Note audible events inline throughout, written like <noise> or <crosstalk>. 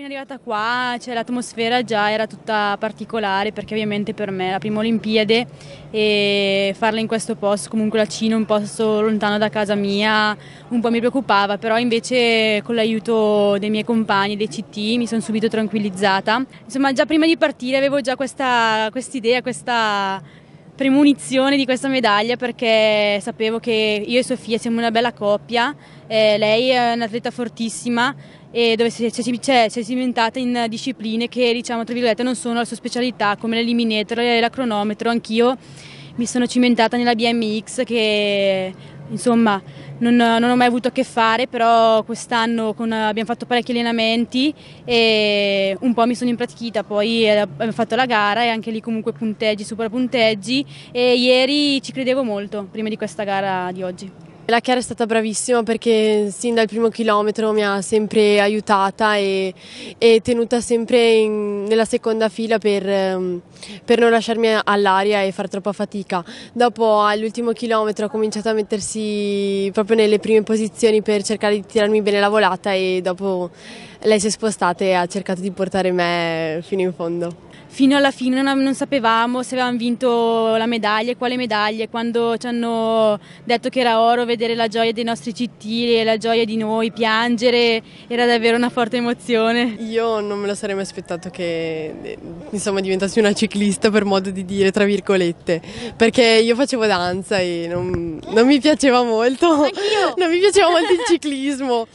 Appena arrivata qua cioè, l'atmosfera già era tutta particolare perché ovviamente per me è la prima Olimpiade e farla in questo posto, comunque la Cina, un posto lontano da casa mia, un po' mi preoccupava, però invece con l'aiuto dei miei compagni, dei CT, mi sono subito tranquillizzata. Insomma già prima di partire avevo già questa idea, questa premunizione di questa medaglia perché sapevo che io e Sofia siamo una bella coppia, eh, lei è un'atleta fortissima, e dove si, è cimentata in discipline che diciamo tra virgolette non sono la sua specialità come l'eliminator e la cronometro anch'io mi sono cimentata nella BMX che insomma non, non, ho mai avuto a che fare però quest'anno con, abbiamo fatto parecchi allenamenti e un po' mi sono impratichita poi eh, abbiamo fatto la gara e anche lì comunque punteggi, super punteggi e ieri ci credevo molto prima di questa gara di oggi la Chiara è stata bravissima perché sin dal primo chilometro mi ha sempre aiutata e, e tenuta sempre in, nella seconda fila per, ehm, per non lasciarmi all'aria e far troppa fatica. Dopo all'ultimo chilometro ha cominciato a mettersi proprio nelle prime posizioni per cercare di tirarmi bene la volata e dopo lei si è spostata e ha cercato di portare me fino in fondo fino alla fine non, non, sapevamo se avevamo vinto la medaglia, quale medaglia, quando ci hanno detto che era oro, vedere la gioia dei nostri cittiri e la gioia di noi, piangere, era davvero una forte emozione. Io non me lo sarei mai aspettato che insomma diventassi una ciclista per modo di dire, tra virgolette, perché io facevo danza e non, non mi piaceva molto, Anch'io. <laughs> non mi piaceva molto il ciclismo.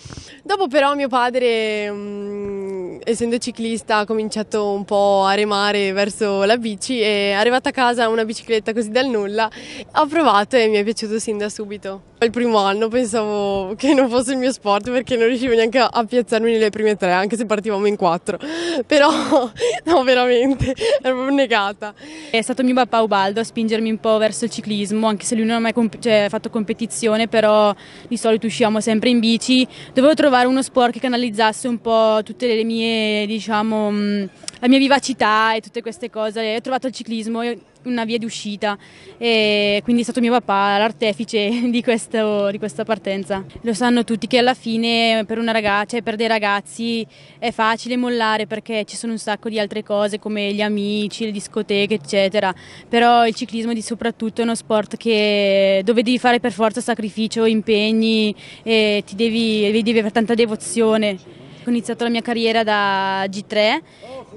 Dopo però mio padre... Mh, mm, essendo ciclista, ha cominciato un po' a remare verso la bici e è arrivata a casa una bicicletta così dal nulla. Ho provato e mi è piaciuto sin da subito. Il primo anno pensavo che non fosse il mio sport perché non riuscivo neanche a piazzarmi nelle prime tre, anche se partivamo in quattro. <laughs> Però <laughs> no, veramente, ero proprio negata. È stato mio papà Ubaldo a spingermi un po' verso il ciclismo, anche se lui non ha mai comp- cioè, fatto competizione, però di solito usciamo sempre in bici. Dovevo trovare uno sport che canalizzasse un po' tutte le mie, diciamo, mm, la mia vivacità e tutte queste cose. E ho trovato il ciclismo una via d'uscita e quindi è stato mio papà l'artefice <laughs> di, questo, di questa partenza. Lo sanno tutti che alla fine per, una ragazza, e cioè per dei ragazzi è facile mollare perché ci sono un sacco di altre cose come gli amici, le discoteche eccetera, però il ciclismo di soprattutto è uno sport che, dove devi fare per forza sacrificio, impegni e ti devi, devi avere tanta devozione. Ho iniziato la mia carriera da G3,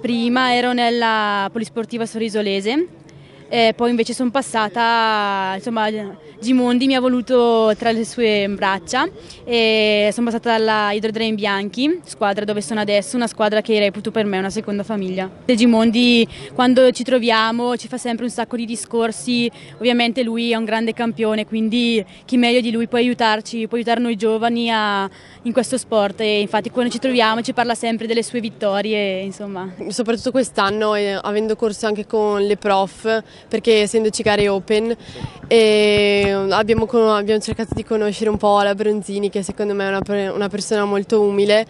prima ero nella Polisportiva Sorrisolese e eh, poi invece sono passata, insomma Gimondi mi ha voluto tra le sue braccia e sono passata dalla Hydrodrain Bianchi, squadra dove sono adesso, una squadra che reputo per me una seconda famiglia. Gimondi quando ci troviamo ci fa sempre un sacco di discorsi, ovviamente lui è un grande campione quindi chi meglio di lui può aiutarci, può aiutare noi giovani a, in questo sport e infatti quando ci troviamo ci parla sempre delle sue vittorie insomma. Soprattutto quest'anno eh, avendo corso anche con le prof perché essendoci gare open abbiamo, abbiamo, cercato di conoscere un po' la Bronzini che secondo me è una, una persona molto umile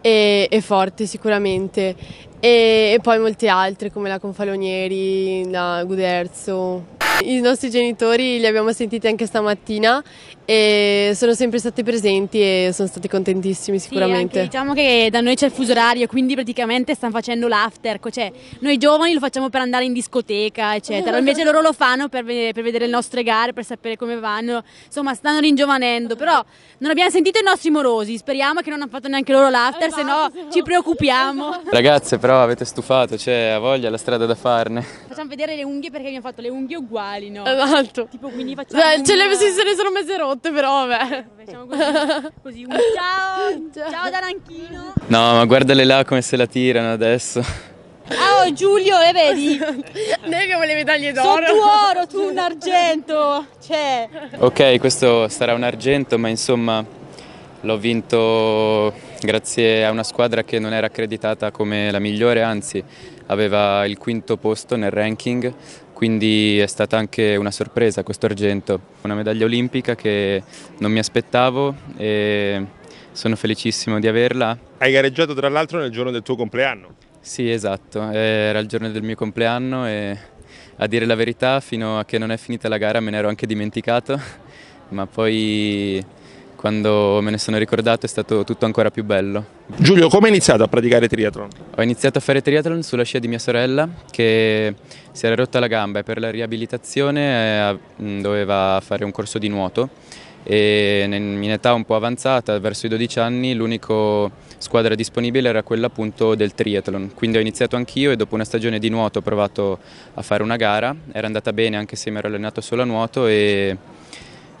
e, e forte sicuramente e, e, poi molte altre come la Confalonieri, la Guderzo <laughs> I nostri genitori li abbiamo sentiti anche stamattina e sono sempre stati presenti e sono stati contentissimi sicuramente. Sì, diciamo che da noi c'è il fuso orario, quindi praticamente stanno facendo l'after, ecco, cioè noi giovani lo facciamo per andare in discoteca, eccetera, invece loro lo fanno per, per vedere le nostre gare, per sapere come vanno, insomma stanno ringiovanendo, però non abbiamo sentito i nostri morosi, speriamo che non hanno fatto neanche loro l'after, se esatto, no ci preoccupiamo. <laughs> Esatto. Ragazze però avete stufato, cioè ha voglia la strada da farne. Facciamo vedere le unghie perché abbiamo fatto le unghie uguali uguali, no? Esatto. Tipo, quindi facciamo. Beh, ce le, se ne sono messe rotte, però vabbè. Eh, facciamo così, così un ciao, ciao, da Ranchino. No, ma guardale là come se la tirano adesso. oh, Giulio, le eh, vedi? Noi abbiamo le medaglie d'oro. Sono oro, tu un argento. Cioè. Ok, questo sarà un argento, ma insomma l'ho vinto grazie a una squadra che non era accreditata come la migliore, anzi aveva il quinto posto nel ranking, quindi è stata anche una sorpresa questo argento, una medaglia olimpica che non mi aspettavo e sono felicissimo di averla. Hai gareggiato tra l'altro nel giorno del tuo compleanno? Sì, esatto, era il giorno del mio compleanno e a dire la verità fino a che non è finita la gara me ne ero anche dimenticato, <laughs> ma poi quando me ne sono ricordato è stato tutto ancora più bello. Giulio, come hai iniziato a praticare triathlon? Ho iniziato a fare triathlon sulla scia di mia sorella che si era rotta la gamba e per la riabilitazione eh, mm, doveva fare un corso di nuoto e in età un po' avanzata, verso i 12 anni, l'unica squadra disponibile era quella appunto del triathlon. Quindi ho iniziato anch'io e dopo una stagione di nuoto ho provato a fare una gara, era andata bene anche se mi ero allenato solo a nuoto e